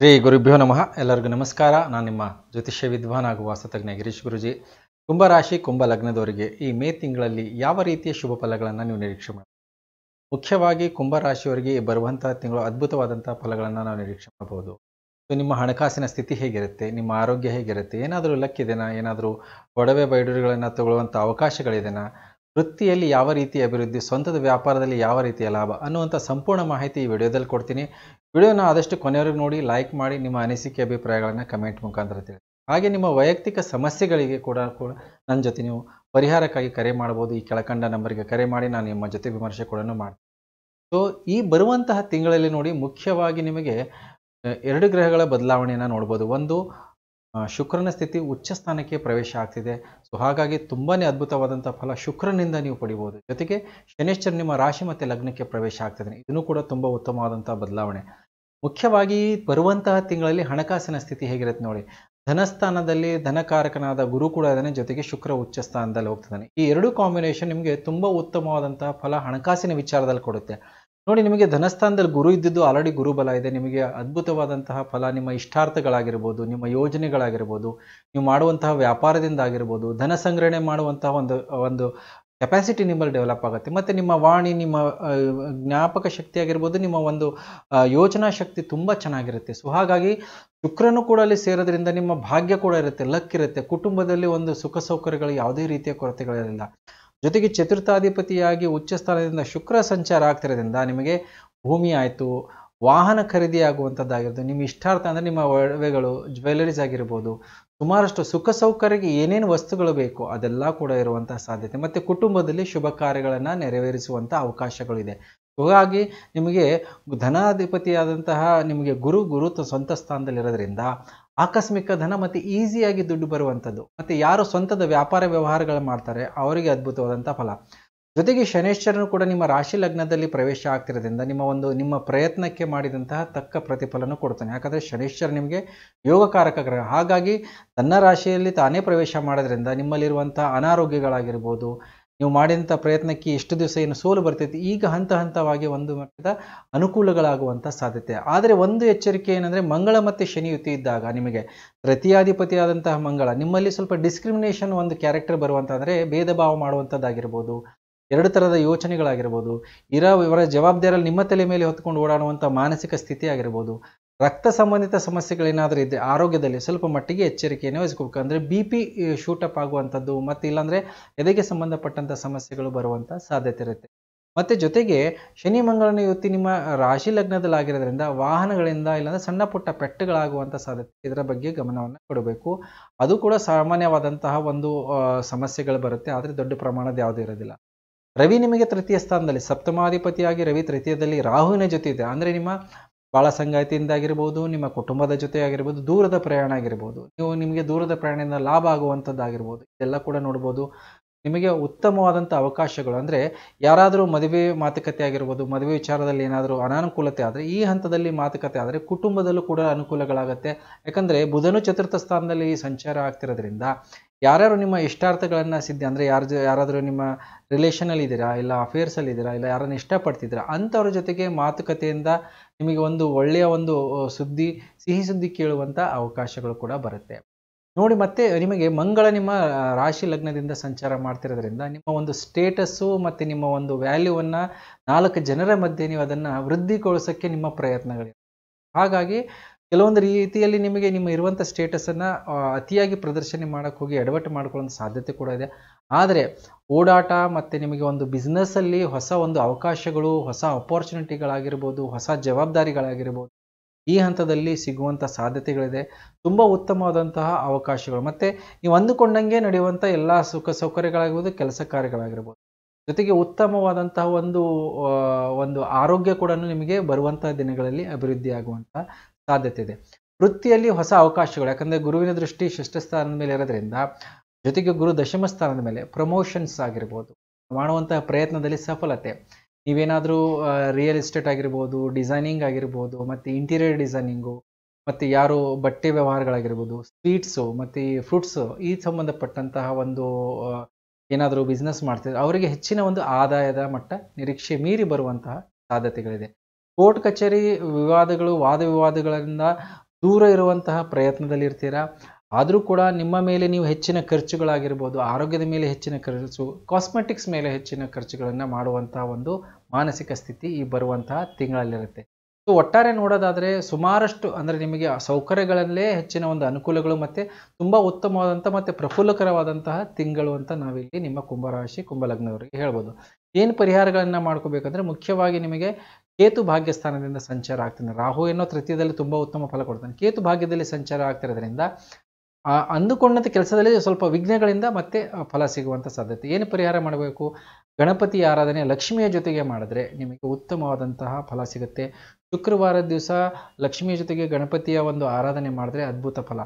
ಶ್ರೀ ಗುರುಭ್ಯೋ ನಮಃ ಎಲ್ಲರಿಗೂ ನಮಸ್ಕಾರ ನಾನು ನಿಮ್ಮ ಜ್ಯೋತಿಷ್ಯ ವಿದ್ವಾನ್ ಹಾಗೂ ವಾಸತಜ್ಞ ಗಿರೀಶ್ ಗುರುಜಿ ಕುಂಭರಾಶಿ ಕುಂಭ ಲಗ್ನದವರಿಗೆ ಈ ಮೇ ತಿಂಗಳಲ್ಲಿ ಯಾವ ರೀತಿಯ ಶುಭ ಫಲಗಳನ್ನು ನೀವು ನಿರೀಕ್ಷೆ ಮಾಡಿ ಮುಖ್ಯವಾಗಿ ಕುಂಭರಾಶಿಯವರಿಗೆ ಬರುವಂತಹ ತಿಂಗಳು ಅದ್ಭುತವಾದಂಥ ಫಲಗಳನ್ನು ನಾವು ನಿರೀಕ್ಷೆ ಮಾಡಬಹುದು ಸೊ ನಿಮ್ಮ ಹಣಕಾಸಿನ ಸ್ಥಿತಿ ಹೇಗಿರುತ್ತೆ ನಿಮ್ಮ ಆರೋಗ್ಯ ಹೇಗಿರುತ್ತೆ ಏನಾದರೂ ಇದೆಯಾ ಏನಾದರೂ ಒಡವೆ ಬೈಡೂರುಗಳನ್ನು ತಗೊಳ್ಳುವಂಥ ಅವಕಾಶಗಳಿದೆನಾ ವೃತ್ತಿಯಲ್ಲಿ ಯಾವ ರೀತಿ ಅಭಿವೃದ್ಧಿ ಸ್ವಂತದ ವ್ಯಾಪಾರದಲ್ಲಿ ಯಾವ ರೀತಿಯ ಲಾಭ ಅನ್ನುವಂಥ ಸಂಪೂರ್ಣ ಮಾಹಿತಿ ಈ ವಿಡಿಯೋದಲ್ಲಿ ಕೊಡ್ತೀನಿ ವಿಡಿಯೋನ ಆದಷ್ಟು ಕೊನೆಯವರೆಗೂ ನೋಡಿ ಲೈಕ್ ಮಾಡಿ ನಿಮ್ಮ ಅನಿಸಿಕೆ ಅಭಿಪ್ರಾಯಗಳನ್ನು ಕಮೆಂಟ್ ಮುಖಾಂತರ ತಿಳಿ ಹಾಗೆ ನಿಮ್ಮ ವೈಯಕ್ತಿಕ ಸಮಸ್ಯೆಗಳಿಗೆ ಕೂಡ ಕೂಡ ನನ್ನ ಜೊತೆ ನೀವು ಪರಿಹಾರಕ್ಕಾಗಿ ಕರೆ ಮಾಡ್ಬೋದು ಈ ಕೆಳಕಂಡ ನಂಬರ್ಗೆ ಕರೆ ಮಾಡಿ ನಾನು ನಿಮ್ಮ ಜೊತೆ ವಿಮರ್ಶೆ ಕೂಡ ಮಾಡ್ತೀನಿ ಸೊ ಈ ಬರುವಂತಹ ತಿಂಗಳಲ್ಲಿ ನೋಡಿ ಮುಖ್ಯವಾಗಿ ನಿಮಗೆ ಎರಡು ಗ್ರಹಗಳ ಬದಲಾವಣೆಯನ್ನು ನೋಡ್ಬೋದು ಒಂದು ಶುಕ್ರನ ಸ್ಥಿತಿ ಉಚ್ಚ ಸ್ಥಾನಕ್ಕೆ ಪ್ರವೇಶ ಆಗ್ತಿದೆ ಸೊ ಹಾಗಾಗಿ ತುಂಬಾ ಅದ್ಭುತವಾದಂಥ ಫಲ ಶುಕ್ರನಿಂದ ನೀವು ಪಡಿಬೋದು ಜೊತೆಗೆ ಶನೇಶ್ವರ ನಿಮ್ಮ ರಾಶಿ ಮತ್ತು ಲಗ್ನಕ್ಕೆ ಪ್ರವೇಶ ಆಗ್ತದೆ ಇದನ್ನು ಕೂಡ ತುಂಬ ಉತ್ತಮವಾದಂಥ ಬದಲಾವಣೆ ಮುಖ್ಯವಾಗಿ ಬರುವಂತಹ ತಿಂಗಳಲ್ಲಿ ಹಣಕಾಸಿನ ಸ್ಥಿತಿ ಹೇಗಿರುತ್ತೆ ನೋಡಿ ಧನಸ್ಥಾನದಲ್ಲಿ ಧನಕಾರಕನಾದ ಗುರು ಕೂಡ ಇದ್ದಾನೆ ಜೊತೆಗೆ ಶುಕ್ರ ಉಚ್ಚ ಸ್ಥಾನದಲ್ಲಿ ಹೋಗ್ತಿದ್ದಾನೆ ಈ ಎರಡು ಕಾಂಬಿನೇಷನ್ ನಿಮಗೆ ತುಂಬ ಉತ್ತಮವಾದಂತಹ ಫಲ ಹಣಕಾಸಿನ ವಿಚಾರದಲ್ಲಿ ಕೊಡುತ್ತೆ ನೋಡಿ ನಿಮಗೆ ಧನಸ್ಥಾನದಲ್ಲಿ ಗುರು ಇದ್ದಿದ್ದು ಆಲ್ರೆಡಿ ಗುರುಬಲ ಇದೆ ನಿಮಗೆ ಅದ್ಭುತವಾದಂತಹ ಫಲ ನಿಮ್ಮ ಇಷ್ಟಾರ್ಥಗಳಾಗಿರ್ಬೋದು ನಿಮ್ಮ ಯೋಜನೆಗಳಾಗಿರ್ಬೋದು ನೀವು ಮಾಡುವಂತಹ ವ್ಯಾಪಾರದಿಂದ ಆಗಿರ್ಬೋದು ಧನ ಸಂಗ್ರಹಣೆ ಮಾಡುವಂತಹ ಒಂದು ಒಂದು ಕೆಪ್ಯಾಸಿಟಿ ನಿಮ್ಮಲ್ಲಿ ಡೆವಲಪ್ ಆಗುತ್ತೆ ಮತ್ತು ನಿಮ್ಮ ವಾಣಿ ನಿಮ್ಮ ಜ್ಞಾಪಕ ಶಕ್ತಿ ಆಗಿರ್ಬೋದು ನಿಮ್ಮ ಒಂದು ಯೋಜನಾ ಶಕ್ತಿ ತುಂಬ ಚೆನ್ನಾಗಿರುತ್ತೆ ಸೊ ಹಾಗಾಗಿ ಶುಕ್ರನು ಕೂಡ ಅಲ್ಲಿ ಸೇರೋದ್ರಿಂದ ನಿಮ್ಮ ಭಾಗ್ಯ ಕೂಡ ಇರುತ್ತೆ ಲಕ್ ಇರುತ್ತೆ ಕುಟುಂಬದಲ್ಲಿ ಒಂದು ಸುಖ ಸೌಕರ್ಯಗಳು ಯಾವುದೇ ರೀತಿಯ ಕೊರತೆಗಳಿರಲಿಲ್ಲ ಜೊತೆಗೆ ಚತುರ್ಥಾಧಿಪತಿಯಾಗಿ ಉಚ್ಚ ಸ್ಥಾನದಿಂದ ಶುಕ್ರ ಸಂಚಾರ ಆಗ್ತಿರೋದ್ರಿಂದ ನಿಮಗೆ ಭೂಮಿ ಆಯಿತು ವಾಹನ ಖರೀದಿಯಾಗುವಂಥದ್ದಾಗಿರೋದು ನಿಮ್ಮ ಇಷ್ಟಾರ್ಥ ಅಂದರೆ ನಿಮ್ಮ ಒಡವೆಗಳು ಜ್ಯುವೆಲರೀಸ್ ಆಗಿರ್ಬೋದು ಸುಮಾರಷ್ಟು ಸುಖ ಸೌಕರ್ಯಕ್ಕೆ ಏನೇನು ವಸ್ತುಗಳು ಬೇಕು ಅದೆಲ್ಲ ಕೂಡ ಇರುವಂಥ ಸಾಧ್ಯತೆ ಮತ್ತು ಕುಟುಂಬದಲ್ಲಿ ಶುಭ ಕಾರ್ಯಗಳನ್ನು ನೆರವೇರಿಸುವಂಥ ಇದೆ ಹಾಗಾಗಿ ನಿಮಗೆ ಧನಾಧಿಪತಿಯಾದಂತಹ ನಿಮಗೆ ಗುರು ಗುರುತು ಸ್ವಂತ ಸ್ಥಾನದಲ್ಲಿರೋದ್ರಿಂದ ಆಕಸ್ಮಿಕ ಧನ ಮತ್ತು ಈಸಿಯಾಗಿ ದುಡ್ಡು ಬರುವಂಥದ್ದು ಮತ್ತು ಯಾರು ಸ್ವಂತದ ವ್ಯಾಪಾರ ವ್ಯವಹಾರಗಳು ಮಾಡ್ತಾರೆ ಅವರಿಗೆ ಅದ್ಭುತವಾದಂಥ ಫಲ ಜೊತೆಗೆ ಶನೇಶ್ವರನು ಕೂಡ ನಿಮ್ಮ ರಾಶಿ ಲಗ್ನದಲ್ಲಿ ಪ್ರವೇಶ ಆಗ್ತಿರೋದ್ರಿಂದ ನಿಮ್ಮ ಒಂದು ನಿಮ್ಮ ಪ್ರಯತ್ನಕ್ಕೆ ಮಾಡಿದಂತಹ ತಕ್ಕ ಪ್ರತಿಫಲನ ಕೊಡ್ತಾನೆ ಯಾಕಂದರೆ ಶನೇಶ್ವರ ನಿಮಗೆ ಯೋಗಕಾರಕ ಗ್ರಹ ಹಾಗಾಗಿ ತನ್ನ ರಾಶಿಯಲ್ಲಿ ತಾನೇ ಪ್ರವೇಶ ಮಾಡೋದ್ರಿಂದ ನಿಮ್ಮಲ್ಲಿರುವಂಥ ಅನಾರೋಗ್ಯಗಳಾಗಿರ್ಬೋದು ನೀವು ಮಾಡಿದಂಥ ಪ್ರಯತ್ನಕ್ಕೆ ಎಷ್ಟು ದಿವಸ ಏನು ಸೋಲು ಬರ್ತೈತಿ ಈಗ ಹಂತ ಹಂತವಾಗಿ ಒಂದು ಮಟ್ಟದ ಅನುಕೂಲಗಳಾಗುವಂಥ ಸಾಧ್ಯತೆ ಆದರೆ ಒಂದು ಎಚ್ಚರಿಕೆ ಏನಂದರೆ ಮಂಗಳ ಮತ್ತು ಶನಿಯುತಿ ಇದ್ದಾಗ ನಿಮಗೆ ಪ್ರತಿಯಾಧಿಪತಿಯಾದಂತಹ ಮಂಗಳ ನಿಮ್ಮಲ್ಲಿ ಸ್ವಲ್ಪ ಡಿಸ್ಕ್ರಿಮಿನೇಷನ್ ಒಂದು ಕ್ಯಾರೆಕ್ಟರ್ ಬರುವಂಥ ಅಂದರೆ ಭೇದ ಭಾವ ಮಾಡುವಂಥದ್ದಾಗಿರ್ಬೋದು ಎರಡು ಥರದ ಯೋಚನೆಗಳಾಗಿರ್ಬೋದು ಇರೋ ಇವರ ಜವಾಬ್ದಾರಿಯಲ್ಲಿ ನಿಮ್ಮ ತಲೆ ಮೇಲೆ ಹೊತ್ಕೊಂಡು ಓಡಾಡುವಂಥ ಮಾನಸಿಕ ಸ್ಥಿತಿ ಆಗಿರ್ಬೋದು ರಕ್ತ ಸಂಬಂಧಿತ ಸಮಸ್ಯೆಗಳೇನಾದರೂ ಇದೆ ಆರೋಗ್ಯದಲ್ಲಿ ಸ್ವಲ್ಪ ಮಟ್ಟಿಗೆ ಎಚ್ಚರಿಕೆಯನ್ನು ವಹಿಸ್ಕೋಬೇಕು ಅಂದರೆ ಬಿ ಪಿ ಶೂಟಪ್ ಆಗುವಂಥದ್ದು ಮತ್ತು ಇಲ್ಲಾಂದರೆ ಎದೆಗೆ ಸಂಬಂಧಪಟ್ಟಂಥ ಸಮಸ್ಯೆಗಳು ಬರುವಂಥ ಸಾಧ್ಯತೆ ಇರುತ್ತೆ ಮತ್ತು ಜೊತೆಗೆ ಶನಿ ಮಂಗಳನ ಯುವತಿ ನಿಮ್ಮ ರಾಶಿ ಆಗಿರೋದ್ರಿಂದ ವಾಹನಗಳಿಂದ ಇಲ್ಲಾಂದರೆ ಸಣ್ಣ ಪುಟ್ಟ ಪೆಟ್ಟುಗಳಾಗುವಂಥ ಸಾಧ್ಯತೆ ಇದರ ಬಗ್ಗೆ ಗಮನವನ್ನು ಕೊಡಬೇಕು ಅದು ಕೂಡ ಸಾಮಾನ್ಯವಾದಂತಹ ಒಂದು ಸಮಸ್ಯೆಗಳು ಬರುತ್ತೆ ಆದರೆ ದೊಡ್ಡ ಪ್ರಮಾಣದ ಯಾವುದೂ ಇರೋದಿಲ್ಲ ರವಿ ನಿಮಗೆ ತೃತೀಯ ಸ್ಥಾನದಲ್ಲಿ ಸಪ್ತಮಾಧಿಪತಿಯಾಗಿ ರವಿ ತೃತೀಯದಲ್ಲಿ ರಾಹುವಿನ ಜೊತೆ ಇದೆ ಅಂದರೆ ನಿಮ್ಮ ಬಾಳ ಸಂಗಾತಿಯಿಂದ ಆಗಿರ್ಬೋದು ನಿಮ್ಮ ಕುಟುಂಬದ ಜೊತೆ ಆಗಿರ್ಬೋದು ದೂರದ ಪ್ರಯಾಣ ಆಗಿರ್ಬೋದು ನೀವು ನಿಮಗೆ ದೂರದ ಪ್ರಯಾಣದಿಂದ ಲಾಭ ಆಗುವಂಥದ್ದಾಗಿರ್ಬೋದು ಇದೆಲ್ಲ ಕೂಡ ನೋಡ್ಬೋದು ನಿಮಗೆ ಉತ್ತಮವಾದಂಥ ಅವಕಾಶಗಳು ಅಂದರೆ ಯಾರಾದರೂ ಮದುವೆ ಮಾತುಕತೆ ಆಗಿರ್ಬೋದು ಮದುವೆ ವಿಚಾರದಲ್ಲಿ ಏನಾದರೂ ಅನಾನುಕೂಲತೆ ಆದರೆ ಈ ಹಂತದಲ್ಲಿ ಮಾತುಕತೆ ಆದರೆ ಕುಟುಂಬದಲ್ಲೂ ಕೂಡ ಅನುಕೂಲಗಳಾಗುತ್ತೆ ಯಾಕಂದರೆ ಬುಧನು ಚತುರ್ಥ ಸ್ಥಾನದಲ್ಲಿ ಸಂಚಾರ ಆಗ್ತಿರೋದ್ರಿಂದ ಯಾರ್ಯಾರು ನಿಮ್ಮ ಇಷ್ಟಾರ್ಥಗಳನ್ನು ಸಿದ್ಧ ಅಂದರೆ ಯಾರ ಯಾರಾದರೂ ನಿಮ್ಮ ರಿಲೇಷನಲ್ಲಿ ಇದ್ದೀರಾ ಇಲ್ಲ ಅಫೇರ್ಸಲ್ಲಿ ಇದ್ದೀರಾ ಇಲ್ಲ ಯಾರನ್ನು ಇಷ್ಟಪಡ್ತಿದ್ದೀರಾ ಅಂಥವ್ರ ಜೊತೆಗೆ ಮಾತುಕತೆಯಿಂದ ನಿಮಗೆ ಒಂದು ಒಳ್ಳೆಯ ಒಂದು ಸುದ್ದಿ ಸಿಹಿ ಸುದ್ದಿ ಕೇಳುವಂಥ ಅವಕಾಶಗಳು ಕೂಡ ಬರುತ್ತೆ ನೋಡಿ ಮತ್ತೆ ನಿಮಗೆ ಮಂಗಳ ನಿಮ್ಮ ರಾಶಿ ಲಗ್ನದಿಂದ ಸಂಚಾರ ಮಾಡ್ತಿರೋದ್ರಿಂದ ನಿಮ್ಮ ಒಂದು ಸ್ಟೇಟಸ್ಸು ಮತ್ತು ನಿಮ್ಮ ಒಂದು ವ್ಯಾಲ್ಯೂವನ್ನು ನಾಲ್ಕು ಜನರ ಮಧ್ಯೆ ನೀವು ಅದನ್ನು ವೃದ್ಧಿಗೊಳಿಸೋಕ್ಕೆ ನಿಮ್ಮ ಪ್ರಯತ್ನಗಳಿವೆ ಹಾಗಾಗಿ ಕೆಲವೊಂದು ರೀತಿಯಲ್ಲಿ ನಿಮಗೆ ನಿಮ್ಮ ಇರುವಂಥ ಸ್ಟೇಟಸನ್ನು ಅತಿಯಾಗಿ ಪ್ರದರ್ಶನ ಮಾಡೋಕ್ಕೆ ಹೋಗಿ ಎಡವಟ್ಟು ಮಾಡ್ಕೊಳ್ಳೋ ಸಾಧ್ಯತೆ ಕೂಡ ಇದೆ ಆದರೆ ಓಡಾಟ ಮತ್ತು ನಿಮಗೆ ಒಂದು ಬಿಸ್ನೆಸ್ಸಲ್ಲಿ ಹೊಸ ಒಂದು ಅವಕಾಶಗಳು ಹೊಸ ಅಪಾರ್ಚುನಿಟಿಗಳಾಗಿರ್ಬೋದು ಹೊಸ ಜವಾಬ್ದಾರಿಗಳಾಗಿರ್ಬೋದು ಈ ಹಂತದಲ್ಲಿ ಸಿಗುವಂಥ ಸಾಧ್ಯತೆಗಳಿದೆ ತುಂಬ ಉತ್ತಮವಾದಂತಹ ಅವಕಾಶಗಳು ಮತ್ತು ನೀವು ಅಂದುಕೊಂಡಂಗೆ ನಡೆಯುವಂಥ ಎಲ್ಲ ಸುಖ ಸೌಕರ್ಯಗಳಾಗಿರ್ಬೋದು ಕೆಲಸ ಕಾರ್ಯಗಳಾಗಿರ್ಬೋದು ಜೊತೆಗೆ ಉತ್ತಮವಾದಂತಹ ಒಂದು ಒಂದು ಆರೋಗ್ಯ ಕೂಡ ನಿಮಗೆ ಬರುವಂಥ ದಿನಗಳಲ್ಲಿ ಅಭಿವೃದ್ಧಿ ಆಗುವಂಥ ಸಾಧ್ಯತೆ ಇದೆ ವೃತ್ತಿಯಲ್ಲಿ ಹೊಸ ಅವಕಾಶಗಳು ಯಾಕಂದರೆ ಗುರುವಿನ ದೃಷ್ಟಿ ಸ್ಥಾನದ ಮೇಲೆ ಇರೋದ್ರಿಂದ ಜೊತೆಗೆ ಗುರು ದಶಮ ಸ್ಥಾನದ ಮೇಲೆ ಪ್ರಮೋಷನ್ಸ್ ಆಗಿರ್ಬೋದು ಮಾಡುವಂತಹ ಪ್ರಯತ್ನದಲ್ಲಿ ಸಫಲತೆ ನೀವೇನಾದರೂ ರಿಯಲ್ ಎಸ್ಟೇಟ್ ಆಗಿರ್ಬೋದು ಡಿಸೈನಿಂಗ್ ಆಗಿರ್ಬೋದು ಮತ್ತು ಇಂಟೀರಿಯರ್ ಡಿಸೈನಿಂಗು ಮತ್ತು ಯಾರು ಬಟ್ಟೆ ವ್ಯವಹಾರಗಳಾಗಿರ್ಬೋದು ಸ್ವೀಟ್ಸು ಮತ್ತು ಫ್ರೂಟ್ಸು ಈ ಸಂಬಂಧಪಟ್ಟಂತಹ ಒಂದು ಏನಾದರೂ ಬಿಸ್ನೆಸ್ ಮಾಡ್ತಿದ್ರೆ ಅವರಿಗೆ ಹೆಚ್ಚಿನ ಒಂದು ಆದಾಯದ ಮಟ್ಟ ನಿರೀಕ್ಷೆ ಮೀರಿ ಬರುವಂತಹ ಸಾಧ್ಯತೆಗಳಿದೆ ಕೋರ್ಟ್ ಕಚೇರಿ ವಿವಾದಗಳು ವಾದ ವಿವಾದಗಳಿಂದ ದೂರ ಇರುವಂತಹ ಪ್ರಯತ್ನದಲ್ಲಿ ಇರ್ತೀರಾ ಆದರೂ ಕೂಡ ನಿಮ್ಮ ಮೇಲೆ ನೀವು ಹೆಚ್ಚಿನ ಖರ್ಚುಗಳಾಗಿರ್ಬೋದು ಆರೋಗ್ಯದ ಮೇಲೆ ಹೆಚ್ಚಿನ ಖರ್ಚು ಕಾಸ್ಮೆಟಿಕ್ಸ್ ಮೇಲೆ ಹೆಚ್ಚಿನ ಖರ್ಚುಗಳನ್ನು ಮಾಡುವಂತಹ ಒಂದು ಮಾನಸಿಕ ಸ್ಥಿತಿ ಈ ಬರುವಂತಹ ತಿಂಗಳಲ್ಲಿರುತ್ತೆ ಸೊ ಒಟ್ಟಾರೆ ನೋಡೋದಾದರೆ ಸುಮಾರಷ್ಟು ಅಂದರೆ ನಿಮಗೆ ಸೌಕರ್ಯಗಳಲ್ಲೇ ಹೆಚ್ಚಿನ ಒಂದು ಅನುಕೂಲಗಳು ಮತ್ತು ತುಂಬ ಉತ್ತಮವಾದಂಥ ಮತ್ತು ಪ್ರಫುಲ್ಲಕರವಾದಂತಹ ತಿಂಗಳು ಅಂತ ನಾವಿಲ್ಲಿ ನಿಮ್ಮ ಕುಂಭರಾಶಿ ಕುಂಭಲಗ್ನವರಿಗೆ ಹೇಳ್ಬೋದು ಏನು ಪರಿಹಾರಗಳನ್ನು ಮಾಡ್ಕೋಬೇಕಂದ್ರೆ ಮುಖ್ಯವಾಗಿ ನಿಮಗೆ ಕೇತು ಭಾಗ್ಯ ಸ್ಥಾನದಿಂದ ಸಂಚಾರ ಆಗ್ತಾನೆ ರಾಹು ಎನ್ನೋ ತೃತೀಯದಲ್ಲಿ ತುಂಬ ಉತ್ತಮ ಫಲ ಕೊಡ್ತಾನೆ ಕೇತು ಭಾಗ್ಯದಲ್ಲಿ ಸಂಚಾರ ಆಗ್ತಿರೋದ್ರಿಂದ ಅಂದುಕೊಂಡಂಥ ಕೆಲಸದಲ್ಲಿ ಸ್ವಲ್ಪ ವಿಘ್ನಗಳಿಂದ ಮತ್ತೆ ಫಲ ಸಿಗುವಂಥ ಸಾಧ್ಯತೆ ಏನು ಪರಿಹಾರ ಮಾಡಬೇಕು ಗಣಪತಿ ಆರಾಧನೆ ಲಕ್ಷ್ಮಿಯ ಜೊತೆಗೆ ಮಾಡಿದ್ರೆ ನಿಮಗೆ ಉತ್ತಮವಾದಂತಹ ಫಲ ಸಿಗುತ್ತೆ ಶುಕ್ರವಾರದ ದಿವಸ ಲಕ್ಷ್ಮಿಯ ಜೊತೆಗೆ ಗಣಪತಿಯ ಒಂದು ಆರಾಧನೆ ಮಾಡಿದ್ರೆ ಅದ್ಭುತ ಫಲ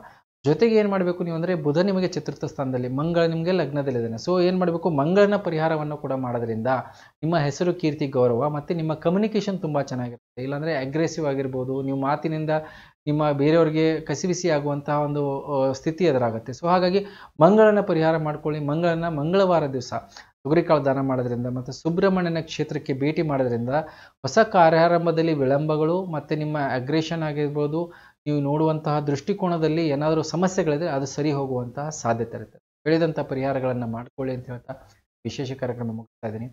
ಜೊತೆಗೆ ಏನು ಮಾಡಬೇಕು ನೀವು ಅಂದರೆ ಬುಧ ನಿಮಗೆ ಚತುರ್ಥ ಸ್ಥಾನದಲ್ಲಿ ಮಂಗಳ ನಿಮಗೆ ಲಗ್ನದಲ್ಲಿದ್ದಾನೆ ಸೊ ಏನು ಮಾಡಬೇಕು ಮಂಗಳನ ಪರಿಹಾರವನ್ನು ಕೂಡ ಮಾಡೋದ್ರಿಂದ ನಿಮ್ಮ ಹೆಸರು ಕೀರ್ತಿ ಗೌರವ ಮತ್ತು ನಿಮ್ಮ ಕಮ್ಯುನಿಕೇಷನ್ ತುಂಬ ಚೆನ್ನಾಗಿರುತ್ತೆ ಇಲ್ಲಾಂದರೆ ಅಗ್ರೆಸಿವ್ ಆಗಿರ್ಬೋದು ನೀವು ಮಾತಿನಿಂದ ನಿಮ್ಮ ಬೇರೆಯವ್ರಿಗೆ ಕಸಿವಿಸಿ ಆಗುವಂತಹ ಒಂದು ಸ್ಥಿತಿ ಎದುರಾಗುತ್ತೆ ಸೊ ಹಾಗಾಗಿ ಮಂಗಳನ ಪರಿಹಾರ ಮಾಡ್ಕೊಳ್ಳಿ ಮಂಗಳನ ಮಂಗಳವಾರ ದಿವಸ ತೊಗರಿಕಾಳು ದಾನ ಮಾಡೋದ್ರಿಂದ ಮತ್ತು ಸುಬ್ರಹ್ಮಣ್ಯನ ಕ್ಷೇತ್ರಕ್ಕೆ ಭೇಟಿ ಮಾಡೋದ್ರಿಂದ ಹೊಸ ಕಾರ್ಯಾರಂಭದಲ್ಲಿ ವಿಳಂಬಗಳು ಮತ್ತು ನಿಮ್ಮ ಅಗ್ರೇಷನ್ ಆಗಿರ್ಬೋದು ನೀವು ನೋಡುವಂತಹ ದೃಷ್ಟಿಕೋನದಲ್ಲಿ ಏನಾದರೂ ಸಮಸ್ಯೆಗಳಿದ್ರೆ ಅದು ಸರಿ ಹೋಗುವಂತಹ ಸಾಧ್ಯತೆ ಇರುತ್ತೆ ಹೇಳಿದಂಥ ಪರಿಹಾರಗಳನ್ನು ಮಾಡ್ಕೊಳ್ಳಿ ಅಂತ ಹೇಳ್ತಾ ವಿಶೇಷ ಕಾರ್ಯಕ್ರಮ ಮುಗಿಸ್ತಾ ಇದ್ದೀನಿ